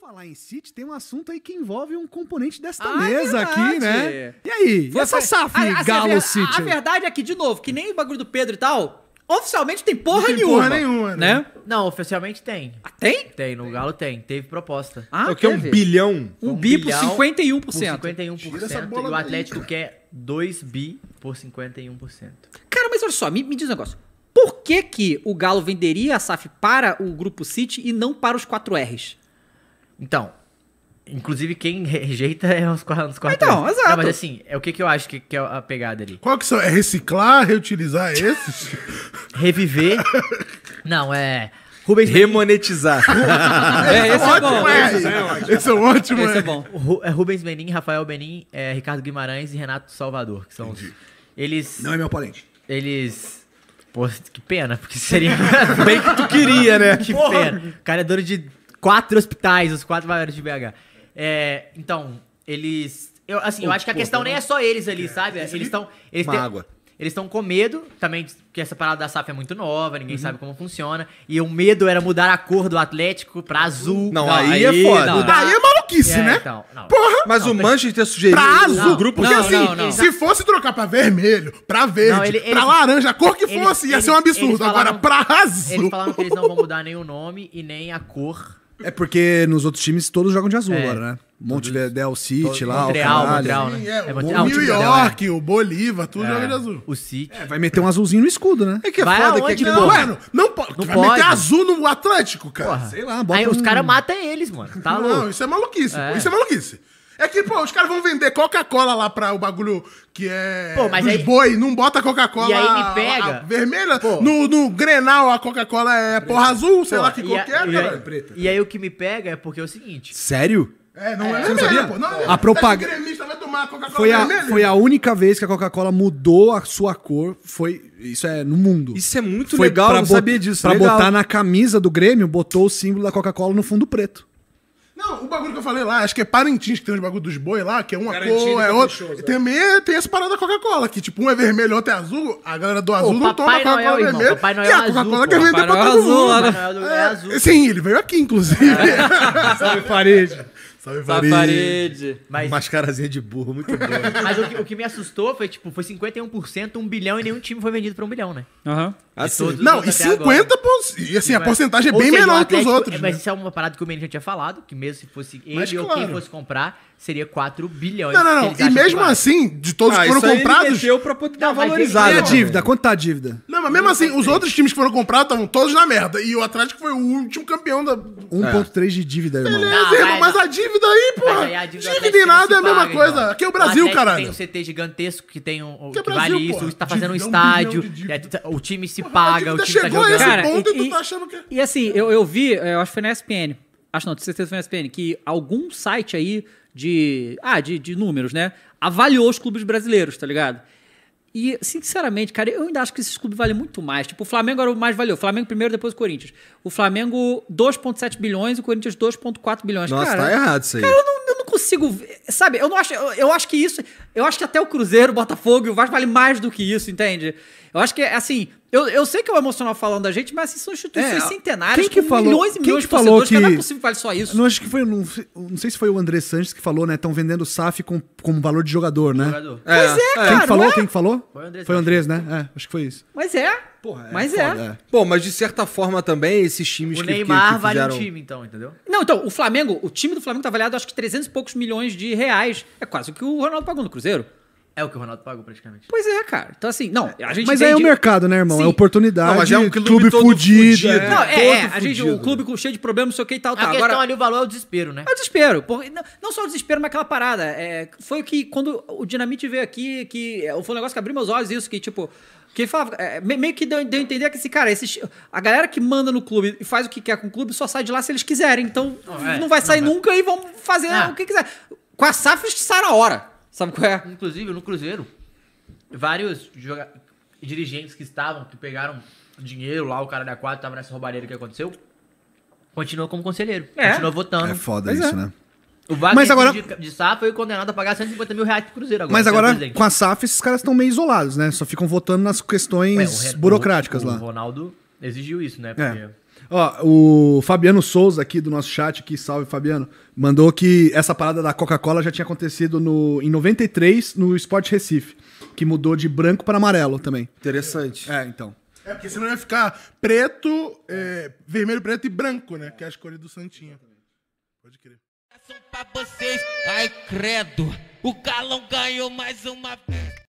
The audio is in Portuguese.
falar em City, tem um assunto aí que envolve um componente desta ah, é mesa aqui, né? E aí? Você, e essa SAF Galo City? A, verdade é que, de novo, que nem o bagulho do Pedro e tal, oficialmente tem porra tem nenhuma. Porra nenhuma, né? né? Não, oficialmente tem. Ah, tem? Tem, no tem. Galo tem. Teve proposta. Ah, o que é um bilhão? Um, um bi bilhão por 51%. Por 51%. E o Atlético daí, quer 2 bi por 51%. Cara, mas olha só, me, me diz um negócio. Por que, que o Galo venderia a SAF para o Grupo City e não para os 4Rs? Então, Inclusive, quem rejeita é os quatro. Então, exato. Não, mas assim, é o que, que eu acho que, que é a pegada ali. Qual que são? É reciclar, reutilizar esses? Reviver. Não, é. Rubens Remonetizar. É, é, esse, é ótimo, é bom, é. esse é bom. Esse é ótimo. Esse é, é. bom. É Rubens Benin, Rafael Benin, é, Ricardo Guimarães e Renato Salvador, que são Entendi. Eles. Não é meu parente. Eles. Pô, que pena, porque seria. Bem que tu queria, né? Que Porra. pena. O cara é dono de quatro hospitais, os quatro maiores de BH. É, então, eles. Eu, assim, eu acho que a questão tá nem é só eles ali, é, sabe? Eles estão. Eles têm- eles estão com medo também, porque essa parada da SAF é muito nova, ninguém uhum. sabe como funciona. E o medo era mudar a cor do Atlético pra azul. Não, aí, é foda. não, não. é maluquice, É, né? então, não. Porra! Mas o Manchester é sugeriu Pra azul. grupo Porque assim, não, não. se fosse trocar pra vermelho, pra verde, Não, ele- pra laranja, a cor que fosse, ia ser um absurdo. Agora, pra azul. Eles falaram que eles não vão mudar nem o nome e nem a cor é porque nos outros times todos jogam de azul é. agora, né? Montevideo City lá, Montreal, o Montreal, né? É, é, o New York, o Bolívar, tudo é. joga de azul. O City. É, vai meter um azulzinho no escudo, né? É que é vai foda é é aonde, que é que... Não, mano, não, pode. não vai pode. meter azul no Atlântico, cara. Porra. Sei lá, bota Aí um... os caras matam eles, mano. Tá não, louco. isso é maluquice. É. Isso é maluquice. É que, pô, os caras vão vender Coca-Cola lá pra o bagulho que é pô, mas dos aí... boi, não bota Coca-Cola e aí me pega... vermelha. Pô. No, no Grenal a Coca-Cola é porra azul, sei pô, lá que cor que é, cara. Preta. E aí o que me pega é porque é o seguinte... Sério? É, não é, é, você não sabia? pô, não, é. é. a propaganda é foi a, foi a única vez que a Coca-Cola mudou a sua cor, foi isso é no mundo. Isso é muito foi legal, pra não sabia disso. Pra legal. botar na camisa do Grêmio, botou o símbolo da Coca-Cola no fundo preto. Não, o bagulho que eu falei lá, acho que é Parintins, que tem os bagulho dos boi lá, que é uma Garantido cor, é, é outra. Shows, é. tem, é. tem essa parada da Coca-Cola, que tipo, um é vermelho, outro é azul, a galera do azul Ô, não toma Coca-Cola vermelho. Papai Noel e a é Coca-Cola quer vender pra todo azul, mundo. Né? É, é, azul. Sim, ele veio aqui, inclusive. Sabe, parede. Salve, Salve parede. Mas... Mascarazinha de burro, muito bom. Mas o que, o que, me assustou foi, tipo, foi 51%, um bilhão e nenhum time foi vendido pra um bilhão, né? Aham. Uhum. Assim, não, e 50%. E assim, a tipo, é. porcentagem é bem seja, menor que os outros. né? Mas isso é uma parada que o Menino já tinha falado, que mesmo se fosse ele mas, ou quem fosse comprar, seria 4 bilhões. Não, não, não. E mesmo assim, de todos ah, que foram comprados. Ele pra poder dar valorizado. E é a né? dívida? Quanto tá a dívida? Não, mas mesmo assim, os outros times que foram comprados estavam todos na merda. E o Atlético foi o último campeão da. 1,3 é. de dívida, irmão. Beleza, irmão, mas a dívida dívida aí, porra! Dívida e nada é a mesma coisa. Então. Aqui é o Brasil, cara. Tem um CT gigantesco que tem um. É que, que é vale isso, está fazendo um é estádio. É, o time se paga, o time tá chegou tá jogando. A esse ponto e, tu tá achando que. E assim, eu, eu vi, eu acho que foi na SPN. Acho não, tenho certeza foi na SPN, que algum site aí de. Ah, de, de números, né? Avaliou os clubes brasileiros, tá ligado? E, sinceramente, cara, eu ainda acho que esses clubes valem muito mais. Tipo, o Flamengo era o mais valioso. O Flamengo primeiro, depois o Corinthians. O Flamengo, 2,7 bilhões, o Corinthians, 2,4 bilhões. Nossa, cara, tá errado isso aí. Cara, não, não consigo ver, sabe? Eu não acho, eu, eu, acho que isso, eu acho que até o Cruzeiro, o Botafogo e o Vasco vale mais do que isso, entende? Eu acho que assim, eu, eu sei que é o emocional falando da gente, mas assim, são instituições é, centenários, que falou, milhões e milhões que de falou que, que não é possível que vale só isso. Não acho que foi, não, não sei se foi o André Sanches que falou, né? Estão vendendo SAF com, com valor de jogador, né? Jogador. É, pois é, é, cara. Quem que falou? É? Quem que falou? Foi o Andrés. Foi o Andrés, né? É, acho que foi isso. Mas é. Porra, é mas é. foda. é. Bom, mas de certa forma também, esses times o que O Neymar que, que fizeram... vale um time, então, entendeu? Não, então, o Flamengo, o time do Flamengo tá avaliado acho que 300 e poucos milhões de reais. É quase o que o Ronaldo pagou no Cruzeiro. É o que o Ronaldo pagou praticamente. Pois é, cara. Então, assim, não. A gente mas entende... é o mercado, né, irmão? É Sim. É oportunidade. Não, mas é um clube, clube fudido. fudido. É. Né? Não, é, é a gente, o clube com cheio de problemas, não sei o que e tal. Tá. A questão Agora, ali, o valor é o desespero, né? É o desespero. Porque não, não só o desespero, mas aquela parada. É, foi que quando o Dinamite veio aqui, que é, foi um negócio que abriu meus olhos, isso, que tipo. Que falava, é, meio que deu, deu a entender que esse cara, esses, a galera que manda no clube e faz o que quer com o clube só sai de lá se eles quiserem. Então não, é, não vai sair não, nunca e vão fazer o que quiser. Com a safra eles saíram a hora. Sabe qual é? Inclusive, no Cruzeiro, vários joga... dirigentes que estavam, que pegaram dinheiro lá, o cara da quadra tava nessa roubadeira que aconteceu, continuou como conselheiro. É. Continuou votando. É foda Mas isso, é. né? O Wagner mas agora... de, de SAF foi condenado a pagar 150 mil reais pro Cruzeiro agora. Mas agora, com a SAF, esses caras estão meio isolados, né? Só ficam votando nas questões Ué, o, burocráticas o, lá. O Ronaldo exigiu isso, né? É. Porque é. Ó, o Fabiano Souza aqui do nosso chat, que salve Fabiano, mandou que essa parada da Coca-Cola já tinha acontecido no, em 93 no Sport Recife, que mudou de branco para amarelo também. Interessante. É, então. É, porque senão ia ficar preto, é, vermelho, preto e branco, né? Que é as cores do Santinho. Pode crer. É pra vocês, ai credo, o Galão ganhou mais uma vez.